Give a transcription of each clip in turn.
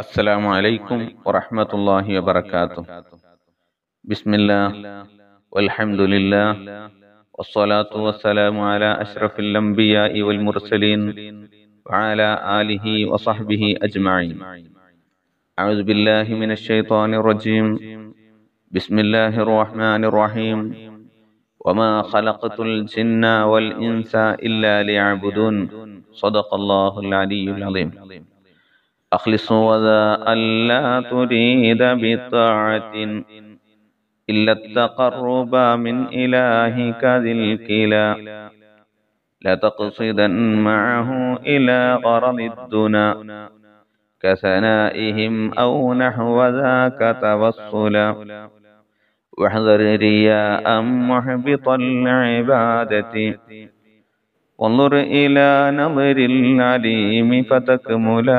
السلام عليكم ورحمة الله وبركاته بسم الله والحمد لله والصلاة والسلام على أشرف الأنبياء والمرسلين وعلى آله وصحبه أجمعين أعوذ بالله من الشيطان الرجيم بسم الله الرحمن الرحيم وما خلقت الجن والإنس إلا ليعبدون صدق الله العلي العظيم أخلص وذا ألا تريد بطاعة إلا التقرب من إلهك ذي الكلا لا تقصدا معه إلى غرض الدنا كثنائهم أو نحو ذاك توصلا واحذر رياء محبط العبادة وانظر إلى نظر العليم فتكملا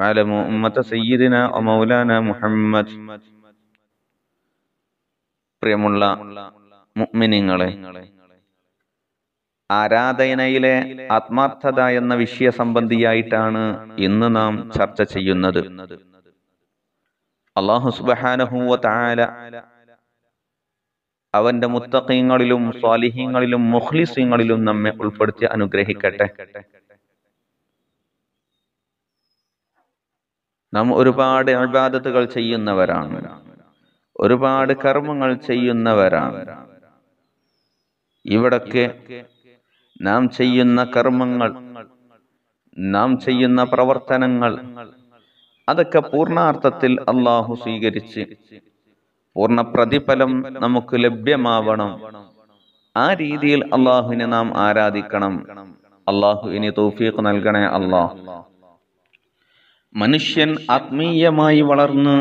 اعلم أمة سيدنا ومولانا محمد പ്രിയമുള്ള മുഅ്മിനീങ്ങളെ ആരാധനയിലെ ആത്മാർത്ഥത എന്ന വിഷയ സംബന്ധിയായിട്ടാണ് ഇന്ന് നാം ചർച്ച ചെയ്യുന്നത് അള്ളാഹു സുബഹാനഹുവ താല അവന്റെ മുത്തഖീങ്ങളിലും സ്വാലിഹീങ്ങളിലും മുഖ്ലിസീങ്ങളിലും നമ്മെ ഉൾപ്പെടുത്തി അനുഗ്രഹിക്കട്ടെ നാം ഒരുപാട് അബാദത്തുകൾ ചെയ്യുന്നവരാണ് ഒരുപാട് കർമ്മങ്ങൾ ചെയ്യുന്നവരാണ് ഇവിടൊക്കെ നാം ചെയ്യുന്ന കർമ്മങ്ങൾ നാം ചെയ്യുന്ന പ്രവർത്തനങ്ങൾ അതൊക്കെ പൂർണാർത്ഥത്തിൽ അള്ളാഹു സ്വീകരിച്ച് പൂർണ്ണ പ്രതിഫലം നമുക്ക് ലഭ്യമാവണം ആ രീതിയിൽ അള്ളാഹുവിനെ നാം ആരാധിക്കണം അള്ളാഹു ഇനി തൗഫീഖ് നൽകണേ അള്ളാഹ് മനുഷ്യൻ ആത്മീയമായി വളർന്ന്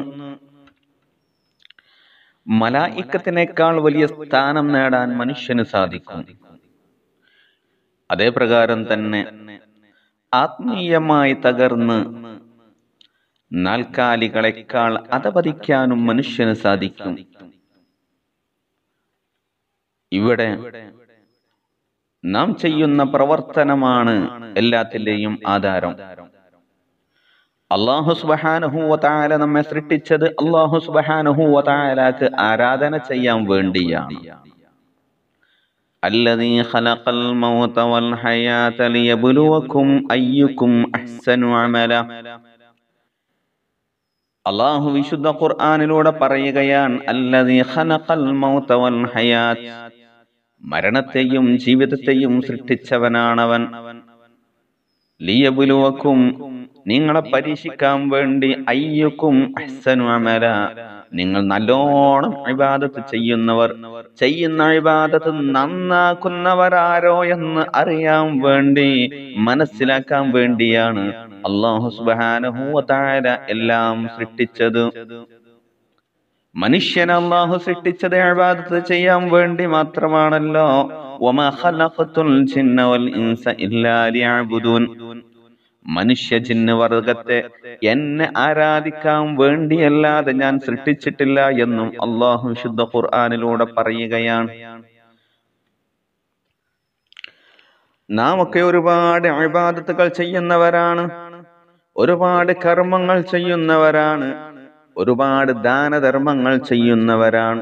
മലായിക്കത്തിനേക്കാൾ വലിയ സ്ഥാനം നേടാൻ മനുഷ്യന് സാധിക്കും അതേ പ്രകാരം തന്നെ ആത്മീയമായി തകർന്ന് നാൽക്കാലികളെക്കാൾ അതപതിക്കാനും മനുഷ്യന് സാധിക്കും ഇവിടെ നാം ചെയ്യുന്ന പ്രവർത്തനമാണ് എല്ലാത്തിന്റെയും ആധാരം അള്ളാഹു സുബഹാനഹുവ നമ്മെ സൃഷ്ടിച്ചത് അള്ളാഹു സുബഹാനഹുവ ആരാധന ചെയ്യാൻ വേണ്ടിയാണ് الذي خلق الموت والحياة ليبلوكم أيكم أحسن عملا അള്ളാഹു വിശുദ്ധ ഖുർആാനിലൂടെ പറയുകയാണ് വൽ ഹയാത്ത് മരണത്തെയും ജീവിതത്തെയും സൃഷ്ടിച്ചവനാണവൻ ലിയബുലുവക്കും നിങ്ങളെ പരീക്ഷിക്കാൻ വേണ്ടി അയ്യക്കും നിങ്ങൾ നല്ലോണം അഭിവാദത്ത് ചെയ്യുന്നവർ ചെയ്യുന്ന അഴിബാദത്ത് നന്നാക്കുന്നവരാരോ എന്ന് അറിയാൻ വേണ്ടി മനസ്സിലാക്കാൻ വേണ്ടിയാണ് അള്ളാഹു സുബാനഹൂവത്താര എല്ലാം സൃഷ്ടിച്ചത് മനുഷ്യൻ അള്ളാഹു സൃഷ്ടിച്ചത് അഴബാദത്ത് ചെയ്യാൻ വേണ്ടി മാത്രമാണല്ലോ മനുഷ്യ ചിന്ന വർഗത്തെ എന്നെ ആരാധിക്കാൻ വേണ്ടിയല്ലാതെ ഞാൻ സൃഷ്ടിച്ചിട്ടില്ല എന്നും അള്ളാഹു വിശുദ്ധ ഖുർആാനിലൂടെ പറയുകയാണ് നാം ഒക്കെ ഒരുപാട് അഴിബാദത്തുകൾ ചെയ്യുന്നവരാണ് ഒരുപാട് കർമ്മങ്ങൾ ചെയ്യുന്നവരാണ് ഒരുപാട് ദാനധർമ്മങ്ങൾ ചെയ്യുന്നവരാണ്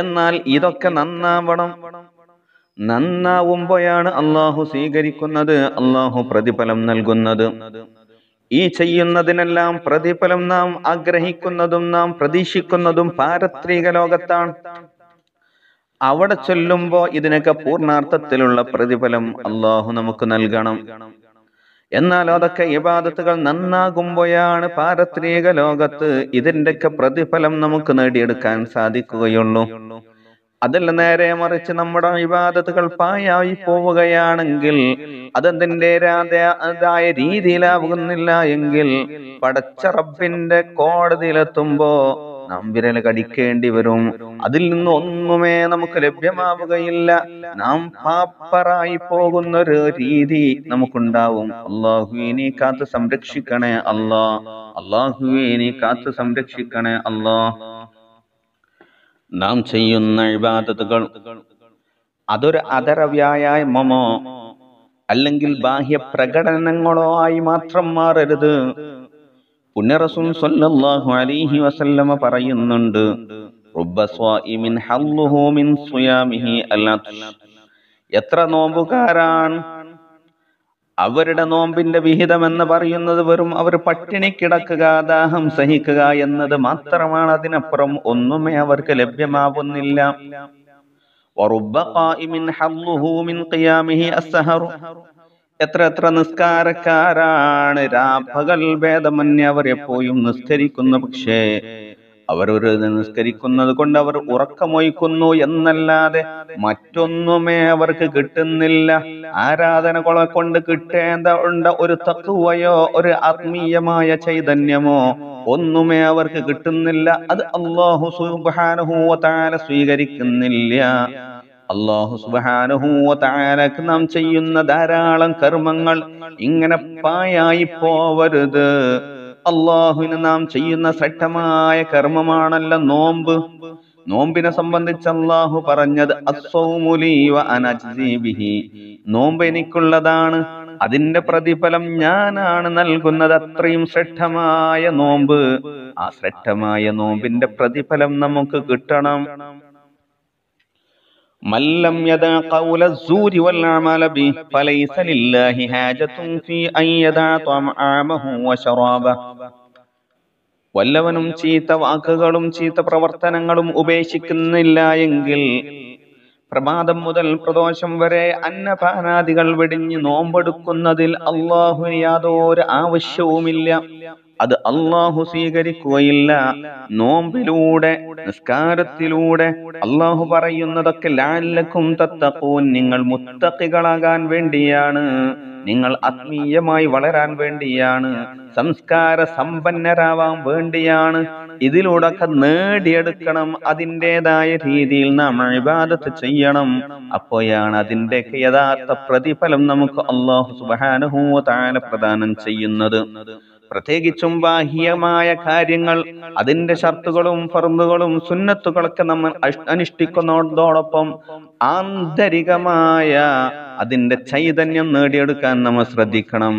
എന്നാൽ ഇതൊക്കെ നന്നാവണം നന്നാവുമ്പോഴാണ് അള്ളാഹു സ്വീകരിക്കുന്നത് അള്ളാഹു പ്രതിഫലം നൽകുന്നത് ഈ ചെയ്യുന്നതിനെല്ലാം പ്രതിഫലം നാം ആഗ്രഹിക്കുന്നതും നാം പ്രതീക്ഷിക്കുന്നതും പാരത്രിക ലോകത്താണ് അവിടെ ചൊല്ലുമ്പോൾ ഇതിനൊക്കെ പൂർണ്ണാർത്ഥത്തിലുള്ള പ്രതിഫലം അള്ളാഹു നമുക്ക് നൽകണം എന്നാൽ അതൊക്കെ ഇബാദത്തുകൾ നന്നാകുമ്പോഴാണ് പാരത്രിക ലോകത്ത് ഇതിൻ്റെയൊക്കെ പ്രതിഫലം നമുക്ക് നേടിയെടുക്കാൻ സാധിക്കുകയുള്ളൂ അതിൽ നേരെ മറിച്ച് നമ്മുടെ വിവാദത്തുകൾ പായായി പോവുകയാണെങ്കിൽ രാതായ രീതിയിലാവുന്നില്ല എങ്കിൽ പടച്ച റബ്ബിന്റെ കോടതിയിലെത്തുമ്പോ നാം വിരൽ കടിക്കേണ്ടി വരും അതിൽ നിന്ന് ഒന്നുമേ നമുക്ക് ലഭ്യമാവുകയില്ല നാം പാപ്പറായി പോകുന്ന ഒരു രീതി നമുക്കുണ്ടാവും അള്ളാഹുവിനെ കാത്തു സംരക്ഷിക്കണേ അല്ലാ അള്ളാഹുവിനെ കാത്തു സംരക്ഷിക്കണേ അല്ലാ നാം ചെയ്യുന്ന ഇബാദത്തുകൾ അതൊരു അതര വ്യായാമമോ അല്ലെങ്കിൽ ബാഹ്യ പ്രകടനങ്ങളോ ആയി മാത്രം മാറരുത് പുണ്യറസൂൽ സല്ലല്ലാഹു അലൈഹി വസല്ലമ പറയുന്നുണ്ട് ഹല്ലുഹു മിൻ സിയാമിഹി എത്ര നോമ്പുകാരാണ് അവരുടെ നോമ്പിന്റെ വിഹിതം എന്ന് പറയുന്നത് വെറും അവർ പട്ടിണി കിടക്കുക ദാഹം സഹിക്കുക എന്നത് മാത്രമാണ് അതിനപ്പുറം ഒന്നുമേ അവർക്ക് ലഭ്യമാവുന്നില്ല وَرُبَّ قَائِمٍ ഹല്ലുഹു മിൻ قِيَامِهِ السَّهَرُ എത്ര എത്ര നിസ്കാരക്കാരാണ് രാപ്പകൽ ഭേദമന്യ അവർ എപ്പോഴും നിസ്കരിക്കുന്നു പക്ഷേ അവരൊരു നിസ്കരിക്കുന്നത് കൊണ്ട് അവർ ഉറക്കമൊയ്ക്കുന്നു എന്നല്ലാതെ മറ്റൊന്നുമേ അവർക്ക് കിട്ടുന്നില്ല ആരാധനകളെ കൊണ്ട് കിട്ടേണ്ട ഒരു തത്വയോ ഒരു ആത്മീയമായ ചൈതന്യമോ ഒന്നുമേ അവർക്ക് കിട്ടുന്നില്ല അത് അള്ളാഹു സുബാനുഭൂവത്താല സ്വീകരിക്കുന്നില്ല അള്ളാഹു സുബാനുഹൂവത്താനക്ക് നാം ചെയ്യുന്ന ധാരാളം കർമ്മങ്ങൾ ഇങ്ങനെ പായായി പോവരുത് അള്ളാഹുവിന് നാം ചെയ്യുന്ന ശ്രദ്ധമായ കർമ്മമാണല്ലോ നോമ്പ് നോമ്പിനെ സംബന്ധിച്ച് അള്ളാഹു പറഞ്ഞത് നോമ്പ് എനിക്കുള്ളതാണ് അതിന്റെ പ്രതിഫലം ഞാനാണ് നൽകുന്നത് അത്രയും ശ്രദ്ധമായ നോമ്പ് ആ ശ്രദ്ധമായ നോമ്പിന്റെ പ്രതിഫലം നമുക്ക് കിട്ടണം മല്ലം യദ يدع قول الزور والعمل به فليس لله حاجة في أن يدع طعامه വല്ലവനും ചീത്ത വാക്കുകളും ചീത്ത പ്രവർത്തനങ്ങളും ഉപേക്ഷിക്കുന്നില്ല എങ്കിൽ പ്രഭാതം മുതൽ പ്രദോഷം വരെ അന്നപാനാദികൾ വെടിഞ്ഞ് നോമ്പെടുക്കുന്നതിൽ അള്ളാഹു യാതൊരു ആവശ്യവുമില്ല അത് അള്ളാഹു സ്വീകരിക്കുകയില്ല നോമ്പിലൂടെ നിസ്കാരത്തിലൂടെ അള്ളാഹു പറയുന്നതൊക്കെ ലാലക്കും തത്തപ്പോൻ നിങ്ങൾ മുത്തക്കികളാകാൻ വേണ്ടിയാണ് നിങ്ങൾ ആത്മീയമായി വളരാൻ വേണ്ടിയാണ് സംസ്കാര സമ്പന്നരാവാൻ വേണ്ടിയാണ് ഇതിലൂടെയൊക്കെ നേടിയെടുക്കണം അതിൻ്റെതായ രീതിയിൽ നാം ഇബാദത്ത് ചെയ്യണം അപ്പോഴാണ് അതിൻ്റെയൊക്കെ യഥാർത്ഥ പ്രതിഫലം നമുക്ക് അള്ളാഹു താന പ്രദാനം ചെയ്യുന്നത് പ്രത്യേകിച്ചും ബാഹ്യമായ കാര്യങ്ങൾ അതിന്റെ ഷർത്തുകളും ഫർന്നുകളും സുന്നത്തുകളൊക്കെ നമ്മൾ അനുഷ്ഠിക്കുന്നതോടൊപ്പം ആന്തരികമായ അതിന്റെ ചൈതന്യം നേടിയെടുക്കാൻ നമ്മൾ ശ്രദ്ധിക്കണം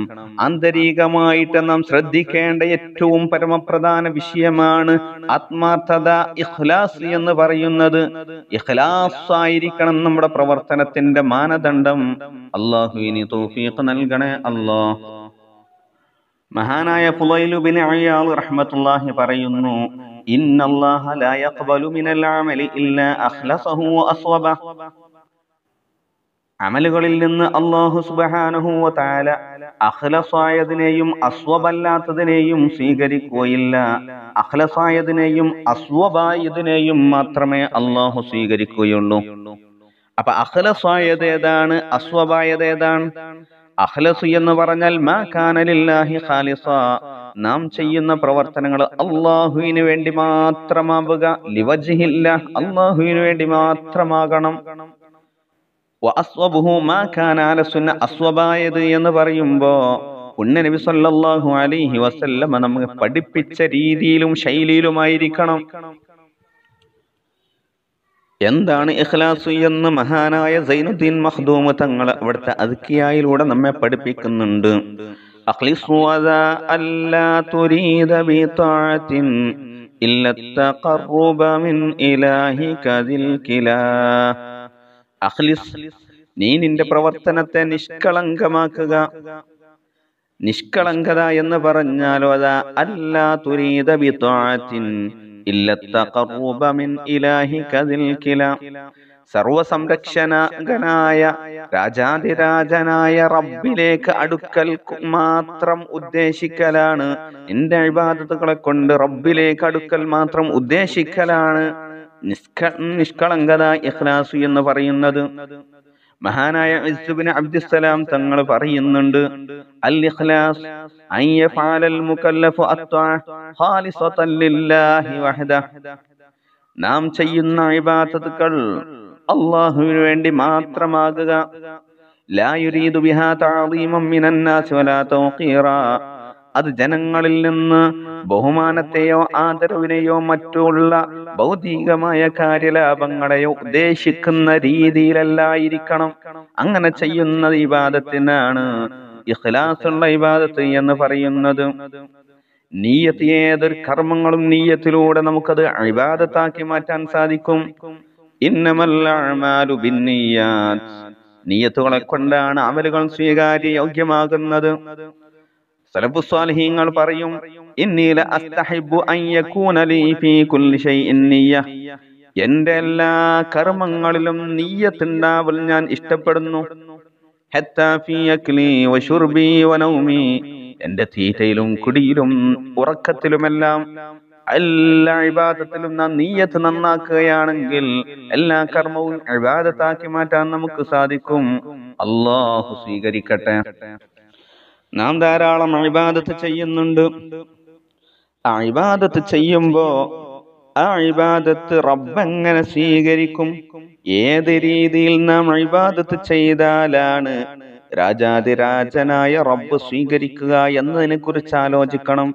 ആന്തരികമായിട്ട് നാം ശ്രദ്ധിക്കേണ്ട ഏറ്റവും പരമപ്രധാന വിഷയമാണ് ആത്മാർത്ഥത ഇഖ്ലാസ് എന്ന് പറയുന്നത് ഇഖ്ലാസ് ആയിരിക്കണം നമ്മുടെ പ്രവർത്തനത്തിന്റെ മാനദണ്ഡം അള്ളാഹുവിന് തോഫീഖ് നൽകണേ അള്ളാഹു മഹാനായ ഫുലൈലു ബിൻ റഹ്മത്തുള്ളാഹി പറയുന്നു ഇന്നല്ലാഹ ലാ മിനൽ ഇല്ലാ അഖ്ലസഹു അമലുകളിൽ നിന്ന് അള്ളാഹു സുബഹാനഹു താല അഖ്ലസായതിനെയും അസ്വബല്ലാത്തതിനെയും സ്വീകരിക്കുകയില്ല അഖ്ലസായതിനെയും അസ്വബായതിനെയും മാത്രമേ അള്ളാഹു സ്വീകരിക്കുകയുള്ളൂ അപ്പൊ അഖ്ലസായത് ഏതാണ് അസ്വബായത് ഏതാണ് അഹ്ലസു എന്ന് പറഞ്ഞാൽ മാ ലില്ലാഹി ഖാലിസ നാം ചെയ്യുന്ന പ്രവർത്തനങ്ങൾ അള്ളാഹുവിന് വേണ്ടി മാത്രമാവുക ലിവജിഹില്ല അള്ളാഹുവിന് വേണ്ടി മാത്രമാകണം അസ്വബായത് എന്ന് പറയുമ്പോ ഉണ്ണ നബി സല്ലാഹു അലൈഹി വസല്ലമ നമ്മെ പഠിപ്പിച്ച രീതിയിലും ശൈലിയിലുമായിരിക്കണം എന്താണ് ഇഖ്ലാസ് എന്ന് മഹാനായ സൈനുദ്ദീൻ മഹ്ദൂമ തങ്ങൾ അവിടുത്തെ അതുക്കിയായിലൂടെ നമ്മെ പഠിപ്പിക്കുന്നുണ്ട് നീ നിന്റെ പ്രവർത്തനത്തെ നിഷ്കളങ്കമാക്കുക നിഷ്കളങ്കത എന്ന് പറഞ്ഞാലോ അതാ അല്ലാ തുരീത ബിത്താത്തിൻ إلا التقرب من إلهك സർവ الكلا സർവസംരക്ഷണകനായ രാജാതിരാജനായ റബ്ബിലേക്ക് അടുക്കൽ മാത്രം ഉദ്ദേശിക്കലാണ് എന്റെ അഴിബാധതകളെ കൊണ്ട് റബ്ബിലേക്ക് അടുക്കൽ മാത്രം ഉദ്ദേശിക്കലാണ് നിഷ്ക നിഷ്കളങ്കത ഇഹ്ലാസു എന്ന് പറയുന്നത് മഹാനായ ഇസുബിന് അബ്ദുസ്സലാം തങ്ങൾ പറയുന്നുണ്ട് അൽ ഇഖ്ലാസ് അൻ യഫഅലൽ മുകല്ലഫു അത്വാ ഖാലിസതൻ ലില്ലാഹി വഹദ നാം ചെയ്യുന്ന ഇബാദത്തുകൾ അള്ളാഹുവിന് വേണ്ടി മാത്രമാകുക ലാ യുരീദു ബിഹാ തഅദീമൻ മിനന്നാസി വലാ തൗഖീറ അത് ജനങ്ങളിൽ നിന്ന് ബഹുമാനത്തെയോ ആദരവിനെയോ മറ്റുള്ള ഭൗതികമായ കാര്യലാഭങ്ങളെയോ ഉദ്ദേശിക്കുന്ന രീതിയിലല്ലായിരിക്കണം അങ്ങനെ ചെയ്യുന്ന വിവാദത്തിനാണ് ഇഖ്ലാസുള്ള ഇബാദത്ത് എന്ന് പറയുന്നത് നീയത്ത് ഏതൊരു കർമ്മങ്ങളും നീയത്തിലൂടെ നമുക്കത് അഴിബാദത്താക്കി മാറ്റാൻ സാധിക്കും ഇന്നമല്ലാഴ്മാലു നീയത്തുകളെ കൊണ്ടാണ് അമലുകൾ സ്വീകാര്യ യോഗ്യമാകുന്നത് സലഫു സ്വാലിഹീങ്ങൾ പറയും ഇന്നീല അസ്തഹിബു അയ്യക്കൂനലി ഫീ കുല്ലി ഷൈഇൻ നിയ്യ എന്റെ എല്ലാ കർമ്മങ്ങളിലും നീയത്തുണ്ടാവൽ ഞാൻ ഇഷ്ടപ്പെടുന്നു എന്റെ തീറ്റയിലും കുടിയിലും ഉറക്കത്തിലുമെല്ലാം എല്ലാ അഴിബാദത്തിലും നാം നീയത്ത് നന്നാക്കുകയാണെങ്കിൽ എല്ലാ കർമ്മവും അഴിബാദത്താക്കി മാറ്റാൻ നമുക്ക് സാധിക്കും അള്ളാഹു സ്വീകരിക്കട്ടെ നാം ധാരാളം അഴിബാദത്ത് ചെയ്യുന്നുണ്ട് ആ അഴിബാദത്ത് ചെയ്യുമ്പോ ആ അഴിബാദത്ത് റബ്ബെങ്ങനെ സ്വീകരിക്കും ഏത് രീതിയിൽ നാം അഴിബാദത്ത് ചെയ്താലാണ് രാജാതിരാജനായ റബ്ബ് സ്വീകരിക്കുക എന്നതിനെ കുറിച്ച് ആലോചിക്കണം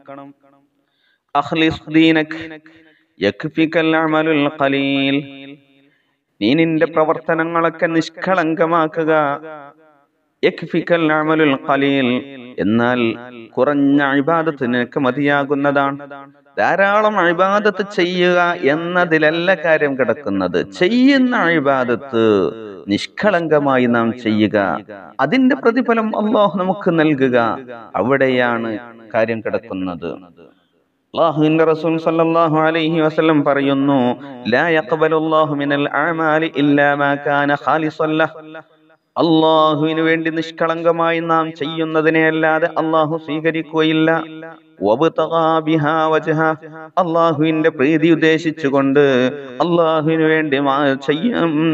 നീ നിന്റെ പ്രവർത്തനങ്ങളൊക്കെ നിഷ്കളങ്കമാക്കുക എന്നാൽ കുറഞ്ഞ അഴിബാദത്ത് നിനക്ക് മതിയാകുന്നതാണ് ധാരാളം അഴിബാദത്ത് ചെയ്യുക എന്നതിലല്ല കാര്യം കിടക്കുന്നത് ചെയ്യുന്ന അഴിബാദത്ത് നിഷ്കളങ്കമായി നാം ചെയ്യുക അതിന്റെ പ്രതിഫലം അള്ളാഹു നമുക്ക് നൽകുക അവിടെയാണ് കാര്യം കിടക്കുന്നത് അള്ളാഹുവിന്റെ റസൂൽ സല്ലല്ലാഹു അലൈഹി വസല്ലം പറയുന്നു ലാ മിനൽ ഇല്ലാ അള്ളാഹുവിന് വേണ്ടി നിഷ്കളങ്കമായി നാം ചെയ്യുന്നതിനെ അല്ലാതെ അള്ളാഹു സ്വീകരിക്കുകയില്ല അള്ളാഹുവിന്റെ പ്രീതി ഉദ്ദേശിച്ചുകൊണ്ട് അള്ളാഹുവിന് വേണ്ടി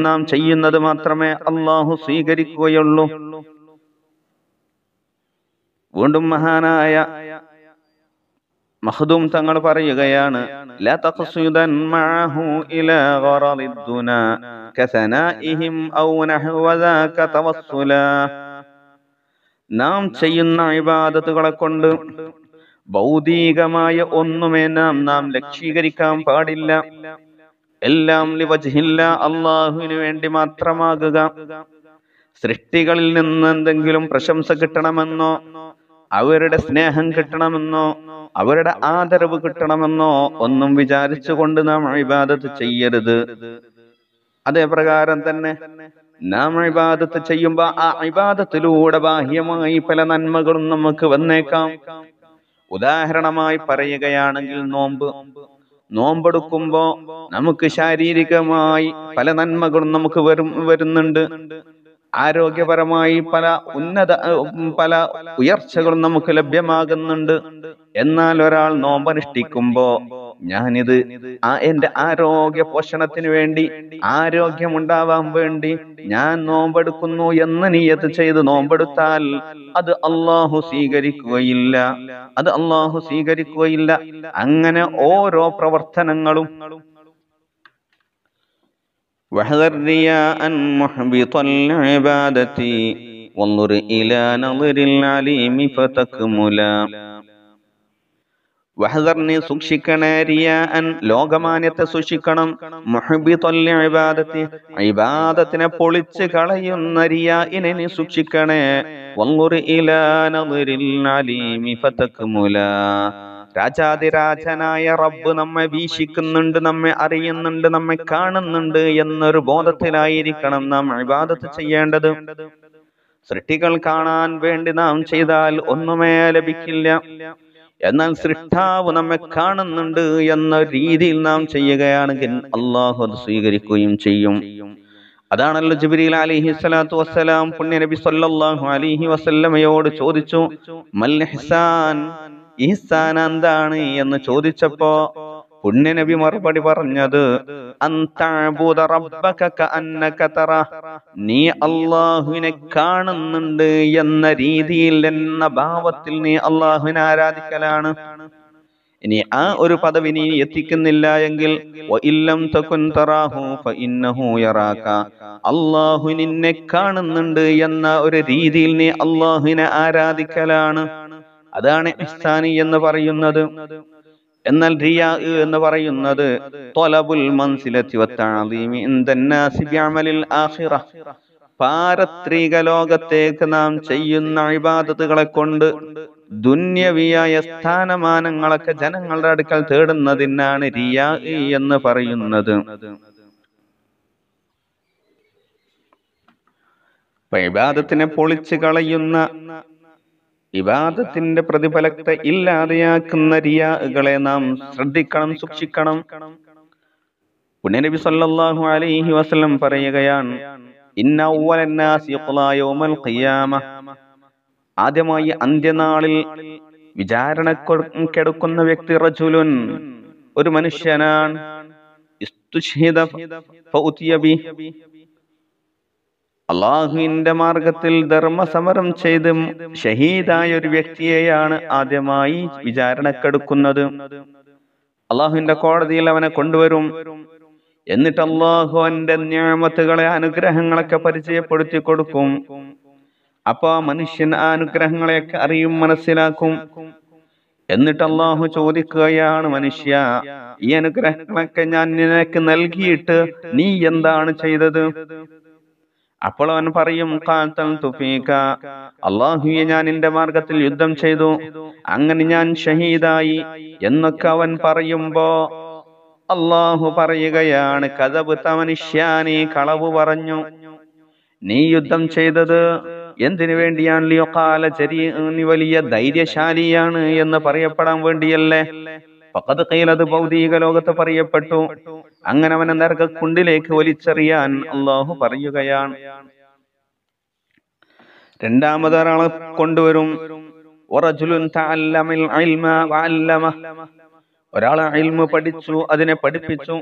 നാം ചെയ്യുന്നത് മാത്രമേ അള്ളാഹു സ്വീകരിക്കുകയുള്ളൂ വീണ്ടും മഹാനായ മഹദും തങ്ങൾ പറയുകയാണ് നാം ചെയ്യുന്ന ഇബാദത്തുകളെ കൊണ്ട് ഭൗതികമായ ഒന്നുമേ നാം നാം ലക്ഷീകരിക്കാൻ പാടില്ല എല്ലാം ലിവജില്ല അള്ളാഹുവിന് വേണ്ടി മാത്രമാകുക സൃഷ്ടികളിൽ നിന്ന് എന്തെങ്കിലും പ്രശംസ കിട്ടണമെന്നോ അവരുടെ സ്നേഹം കിട്ടണമെന്നോ അവരുടെ ആദരവ് കിട്ടണമെന്നോ ഒന്നും കൊണ്ട് നാം ഇബാദത്ത് ചെയ്യരുത് അതേപ്രകാരം തന്നെ നാം ഇബാദത്ത് ചെയ്യുമ്പോൾ ആ ഇബാദത്തിലൂടെ ബാഹ്യമായി പല നന്മകളും നമുക്ക് വന്നേക്കാം ഉദാഹരണമായി പറയുകയാണെങ്കിൽ നോമ്പ് നോമ്പെടുക്കുമ്പോ നമുക്ക് ശാരീരികമായി പല നന്മകളും നമുക്ക് വരും വരുന്നുണ്ട് ആരോഗ്യപരമായി പല ഉന്നത പല ഉയർച്ചകളും നമുക്ക് ലഭ്യമാകുന്നുണ്ട് എന്നാൽ ഒരാൾ നോമ്പനുഷ്ഠിക്കുമ്പോൾ ഞാനിത് ആ എന്റെ ആരോഗ്യ പോഷണത്തിന് വേണ്ടി ആരോഗ്യമുണ്ടാവാൻ വേണ്ടി ഞാൻ നോമ്പെടുക്കുന്നു എന്ന് നീയത് ചെയ്ത് നോമ്പെടുത്താൽ അത് അള്ളാഹു സ്വീകരിക്കുകയില്ല അത് അള്ളാഹു സ്വീകരിക്കുകയില്ല അങ്ങനെ ഓരോ പ്രവർത്തനങ്ങളും واحذر رياء محبطا لعبادتي وانظر വഹദറിനെ സൂക്ഷിക്കണേ റിയാൻ ലോകമാന്യത്തെ സൂക്ഷിക്കണം മുഹബിതൊല്ലിബാദത്തെ ഇബാദത്തിനെ പൊളിച്ച് കളയുന്ന റിയാനെ നീ സൂക്ഷിക്കണേ രാജാതിരാജനായ റബ്ബ് നമ്മെ വീക്ഷിക്കുന്നുണ്ട് നമ്മെ അറിയുന്നുണ്ട് നമ്മെ കാണുന്നുണ്ട് എന്നൊരു ബോധത്തിലായിരിക്കണം നാം ഇബാദത്ത് ചെയ്യേണ്ടത് സൃഷ്ടികൾ കാണാൻ വേണ്ടി നാം ചെയ്താൽ ഒന്നുമേ ലഭിക്കില്ല എന്നാൽ സൃഷ്ടാവ് നമ്മെ കാണുന്നുണ്ട് എന്ന രീതിയിൽ നാം ചെയ്യുകയാണെങ്കിൽ അള്ളാഹു അത് സ്വീകരിക്കുകയും ചെയ്യും അതാണല്ലോ ജബിരി അലിഹി സ്വലാത്തു വസ്സലാം പുണ്യ നബി സല്ലല്ലാഹു അലിഹി വസല്ലമയോട് ചോദിച്ചു മൽ ഇഹ്സാൻ ഇഹ്സാൻ എന്താണ് എന്ന് ചോദിച്ചപ്പോ പുണ്യനബി മറുപടി പറഞ്ഞത് നീ അള്ളാഹുവിനെ കാണുന്നുണ്ട് എന്ന രീതിയിൽ എന്ന ഭാവത്തിൽ നീ അള്ളാഹുവിനെ ആരാധിക്കലാണ് ഇനി ആ ഒരു പദവി നീ എത്തിക്കുന്നില്ല എങ്കിൽ അള്ളാഹു നിന്നെ കാണുന്നുണ്ട് എന്ന ഒരു രീതിയിൽ നീ അള്ളാഹുവിനെ ആരാധിക്കലാണ് അതാണ് ഇസ്താനി എന്ന് പറയുന്നത് എന്നാൽ റിയാ എന്ന് പറയുന്നത് തൊലബുൽ പാരത്രിക ലോകത്തേക്ക് നാം ചെയ്യുന്ന ഇബാദത്തുകളെ കൊണ്ട് ദുന്യവിയായ സ്ഥാനമാനങ്ങളൊക്കെ ജനങ്ങളുടെ അടുക്കൽ തേടുന്നതിനാണ് റിയാ എന്ന് പറയുന്നത് ഇബാദത്തിനെ പൊളിച്ചു കളയുന്ന ഇബാദത്തിന്റെ പ്രതിഫലത്തെ ഇല്ലാതെയാക്കുന്ന റിയാകളെ നാം ശ്രദ്ധിക്കണം സൂക്ഷിക്കണം പുണ്യനബി സല്ലല്ലാഹു അലൈഹി വസല്ലം പറയുകയാണ് ഇന്ന അവ്വലന്നാസി യൗമൽ ഖിയാമ ആദ്യമായി അന്ത്യനാളിൽ വിചാരണ കെടുക്കുന്ന വ്യക്തി റജുലുൻ ഒരു മനുഷ്യനാണ് അള്ളാഹുവിന്റെ മാർഗത്തിൽ ധർമ്മസമരം ചെയ്ത് ഷഹീദായ ഒരു വ്യക്തിയെയാണ് ആദ്യമായി വിചാരണക്കെടുക്കുന്നത് അള്ളാഹുവിന്റെ കോടതിയിൽ അവനെ കൊണ്ടുവരും എന്നിട്ട് അള്ളാഹു അവന്റെ ഞാമത്തുകളെ അനുഗ്രഹങ്ങളൊക്കെ പരിചയപ്പെടുത്തി കൊടുക്കും അപ്പൊ ആ മനുഷ്യൻ ആ അനുഗ്രഹങ്ങളെയൊക്കെ അറിയും മനസ്സിലാക്കും എന്നിട്ട് അള്ളാഹു ചോദിക്കുകയാണ് മനുഷ്യ ഈ അനുഗ്രഹങ്ങളൊക്കെ ഞാൻ നിനക്ക് നൽകിയിട്ട് നീ എന്താണ് ചെയ്തത് അപ്പോൾ അവൻ പറയും അള്ളാഹുയെ ഞാൻ എന്റെ മാർഗത്തിൽ യുദ്ധം ചെയ്തു അങ്ങനെ ഞാൻ ഷഹീദായി എന്നൊക്കെ അവൻ പറയുമ്പോ അള്ളാഹു പറയുകയാണ് കഥബ് തമനിഷ്യാനെ കളവ് പറഞ്ഞു നീ യുദ്ധം ചെയ്തത് എന്തിനു വേണ്ടിയാണ് ലിയോ കാല ചെറിയ വലിയ ധൈര്യശാലിയാണ് എന്ന് പറയപ്പെടാൻ വേണ്ടിയല്ലേ പക്കത് കയ്യിലത് ഭൗതിക ലോകത്ത് പറയപ്പെട്ടു അങ്ങനെ അവനെ നരകക്കുണ്ടിലേക്ക് വലിച്ചെറിയാൻ അള്ളാഹു പറയുകയാണ് രണ്ടാമത് ഒരാളെ കൊണ്ടുവരും ഒരാൾ അൽമ പഠിച്ചു അതിനെ പഠിപ്പിച്ചു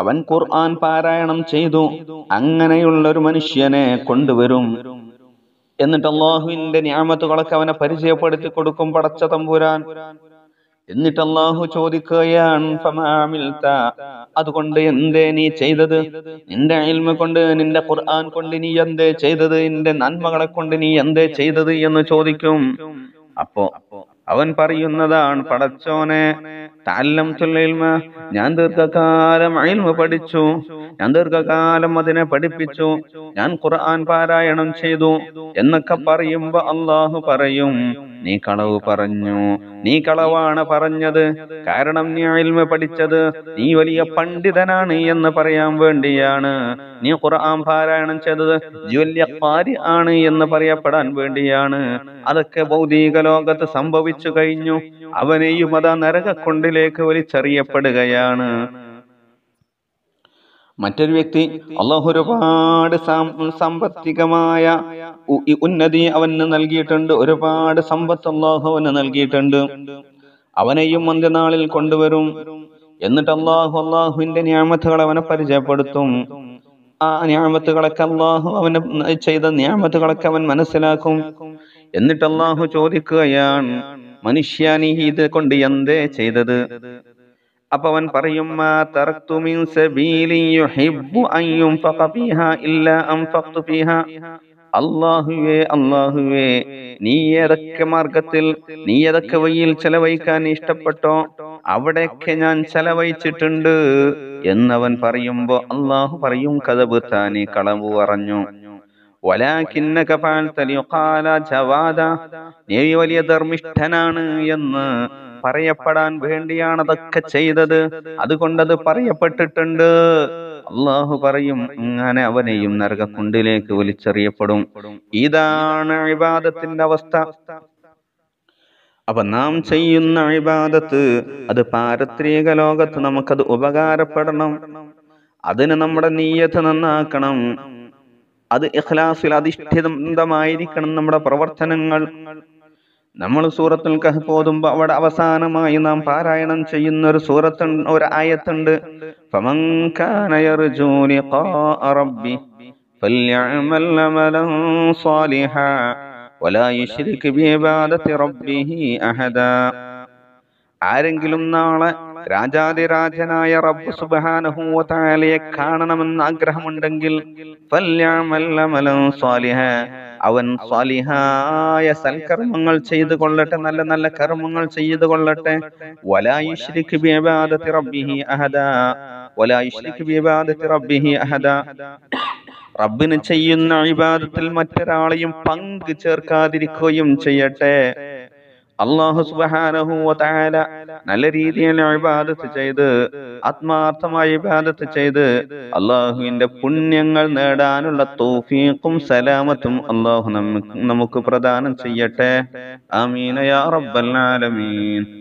അവൻ ഖുർആൻ പാരായണം ചെയ്തു അങ്ങനെയുള്ള ഒരു മനുഷ്യനെ കൊണ്ടുവരും എന്നിട്ട് അള്ളാഹുവിന്റെ ഞാമത്തുകളൊക്കെ അവനെ പരിചയപ്പെടുത്തി കൊടുക്കും പടച്ച തമ്പുരാൻ എന്നിട്ട് അള്ളാഹു ചോദിക്കുകയാണ് അതുകൊണ്ട് എന്തേ നീ ചെയ്തത് നിന്റെ അയൽമ കൊണ്ട് നിന്റെ ഖുർആൻ കൊണ്ട് നീ എന്തേ ചെയ്തത് നിന്റെ നന്മകളെ കൊണ്ട് നീ എന്തേ ചെയ്തത് എന്ന് ചോദിക്കും അപ്പോ അവൻ പറയുന്നതാണ് പടച്ചോനെ ഞാൻ ദീർഘകാലം അയിൽമ പഠിച്ചു ഞാൻ ദീർഘകാലം അതിനെ പഠിപ്പിച്ചു ഞാൻ ഖുർആൻ പാരായണം ചെയ്തു എന്നൊക്കെ പറയുമ്പോ അള്ളാഹു പറയും നീ കളവ് പറഞ്ഞു നീ കളവാണ് പറഞ്ഞത് കാരണം നീ അയൽമ പഠിച്ചത് നീ വലിയ പണ്ഡിതനാണ് എന്ന് പറയാൻ വേണ്ടിയാണ് നീ ഖുർആൻ പാരായണം ചെയ്തത് വലിയ പാരി ആണ് എന്ന് പറയപ്പെടാൻ വേണ്ടിയാണ് അതൊക്കെ ഭൗതിക ലോകത്ത് സംഭവിച്ചു കഴിഞ്ഞു അവനെയും അതാ നരകക്കൊണ്ടിലേക്ക് വലിച്ചെറിയപ്പെടുകയാണ് മറ്റൊരു വ്യക്തി അള്ളാഹു ഒരുപാട് സാമ്പത്തികമായ ഉന്നതി അവന് നൽകിയിട്ടുണ്ട് ഒരുപാട് സമ്പത്ത് അള്ളാഹു അവന് നൽകിയിട്ടുണ്ട് അവനെയും അന്ത്യനാളിൽ കൊണ്ടുവരും എന്നിട്ട് അള്ളാഹു അള്ളാഹുവിന്റെ ഞാമത്തുകൾ അവനെ പരിചയപ്പെടുത്തും ആ ഞാമത്തുകളൊക്കെ അള്ളാഹു അവന് ചെയ്ത ഞാമത്തുകളൊക്കെ അവൻ മനസ്സിലാക്കും എന്നിട്ട് അള്ളാഹു ചോദിക്കുകയാണ് മനുഷ്യാനി ഇത് കൊണ്ട് എന്തേ ചെയ്തത് അപ്പവൻ അവൻ പറയും അള്ളാഹുവേ അള്ളാഹുവേ നീ ഏതൊക്കെ മാർഗത്തിൽ നീ ഏതൊക്കെ വഴിയിൽ ചെലവഴിക്കാൻ ഇഷ്ടപ്പെട്ടോ അവിടെയൊക്കെ ഞാൻ ചെലവഴിച്ചിട്ടുണ്ട് എന്നവൻ പറയുമ്പോ അള്ളാഹു പറയും കഥബ് താനെ കളവ് പറഞ്ഞു വലാഖിന്നക നീ വലിയ ധർമ്മിഷ്ഠനാണ് എന്ന് പറയപ്പെടാൻ വേണ്ടിയാണ് അതൊക്കെ ചെയ്തത് അതുകൊണ്ടത് പറയപ്പെട്ടിട്ടുണ്ട് അള്ളാഹു പറയും അങ്ങനെ അവനെയും നരകക്കുണ്ടിലേക്ക് വലിച്ചെറിയപ്പെടും ഇതാണ് വിവാദത്തിന്റെ അവസ്ഥ അപ്പൊ നാം ചെയ്യുന്ന അഴിബാദത്ത് അത് പാരത്രിക ലോകത്ത് നമുക്കത് ഉപകാരപ്പെടണം അതിന് നമ്മുടെ നീയത്ത് നന്നാക്കണം അത് ഇഖ്ലാസിൽ അധിഷ്ഠിതമായിരിക്കണം നമ്മുടെ പ്രവർത്തനങ്ങൾ നമ്മൾ സൂറത്തുൽ കഹ് ഓതുമ്പോൾ അവിടെ അവസാനമായി നാം പാരായണം ചെയ്യുന്ന ഒരു സൂറത്ത് ഒരു ആയത്തുണ്ട് ആരെങ്കിലും നാളെ രാജാതിരാജനായ റബ്ബ് സുബാനഹൂവത്താലയെ കാണണമെന്ന് ആഗ്രഹമുണ്ടെങ്കിൽ സ്വാലിഹ അവൻ സ്വാലിഹായ സൽക്കർമ്മങ്ങൾ ചെയ്തു കൊള്ളട്ടെ നല്ല നല്ല കർമ്മങ്ങൾ ചെയ്തു കൊള്ളട്ടെ റബ്ബിഹി അഹദ റബ്ബിഹി അഹദ റബ്ബിന് ചെയ്യുന്ന ഇബാദത്തിൽ മറ്റൊരാളെയും പങ്ക് ചേർക്കാതിരിക്കുകയും ചെയ്യട്ടെ അള്ളാഹു സുബാനഹുല നല്ല രീതിയിൽ ഇബാദത്ത് ചെയ്ത് ആത്മാർത്ഥമായി ഇബാദത്ത് ചെയ്ത് അള്ളാഹുവിന്റെ പുണ്യങ്ങൾ നേടാനുള്ള തോഫീക്കും സലാമത്തും അള്ളാഹു നമുക്ക് പ്രദാനം ചെയ്യട്ടെ അമീനയാ റബ്ബൽ ആലമീൻ